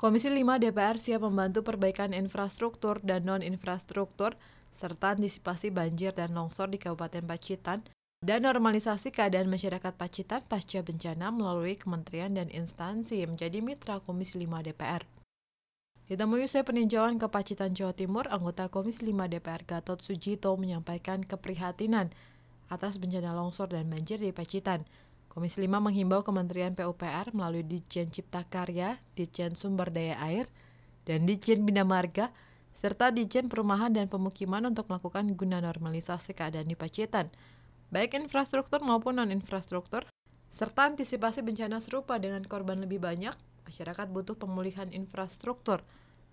Komisi 5 DPR siap membantu perbaikan infrastruktur dan non-infrastruktur serta antisipasi banjir dan longsor di Kabupaten Pacitan dan normalisasi keadaan masyarakat Pacitan pasca bencana melalui kementerian dan instansi yang menjadi mitra Komisi 5 DPR. Ditemui usai peninjauan ke Pacitan Jawa Timur, anggota Komisi 5 DPR Gatot Sujito menyampaikan keprihatinan atas bencana longsor dan banjir di Pacitan. Komisi 5 menghimbau Kementerian PUPR melalui Dijen Cipta Karya, Dijen Sumber Daya Air, dan Dijen Bina Marga, serta Dijen Perumahan dan Pemukiman untuk melakukan guna normalisasi keadaan di Pacitan, baik infrastruktur maupun non-infrastruktur, serta antisipasi bencana serupa dengan korban lebih banyak, masyarakat butuh pemulihan infrastruktur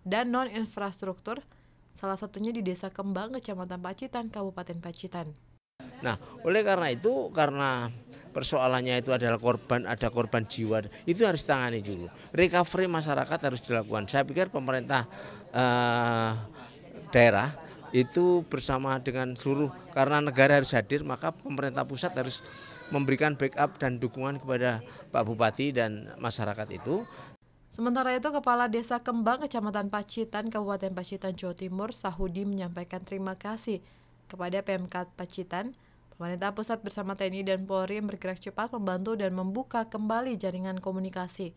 dan non-infrastruktur, salah satunya di Desa Kembang, Kecamatan Pacitan, Kabupaten Pacitan. Nah, oleh karena itu, karena persoalannya itu adalah korban, ada korban jiwa, itu harus tangani dulu. Recovery masyarakat harus dilakukan. Saya pikir pemerintah eh, daerah itu bersama dengan seluruh karena negara harus hadir, maka pemerintah pusat harus memberikan backup dan dukungan kepada Pak Bupati dan masyarakat itu. Sementara itu, Kepala Desa Kembang Kecamatan Pacitan, Kabupaten Pacitan, Jawa Timur, Sahudi menyampaikan terima kasih kepada pmk Pacitan Pemerintah pusat bersama TNI dan Polri yang bergerak cepat membantu dan membuka kembali jaringan komunikasi.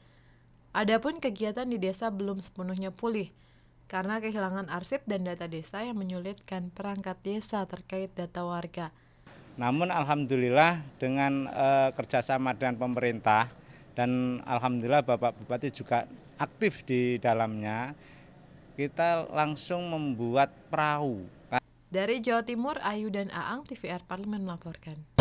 Adapun kegiatan di desa belum sepenuhnya pulih karena kehilangan arsip dan data desa yang menyulitkan perangkat desa terkait data warga. Namun alhamdulillah dengan e, kerjasama dengan pemerintah dan alhamdulillah Bapak Bupati juga aktif di dalamnya, kita langsung membuat perahu dari Jawa Timur, Ayu dan Aang, TVR Parlemen melaporkan.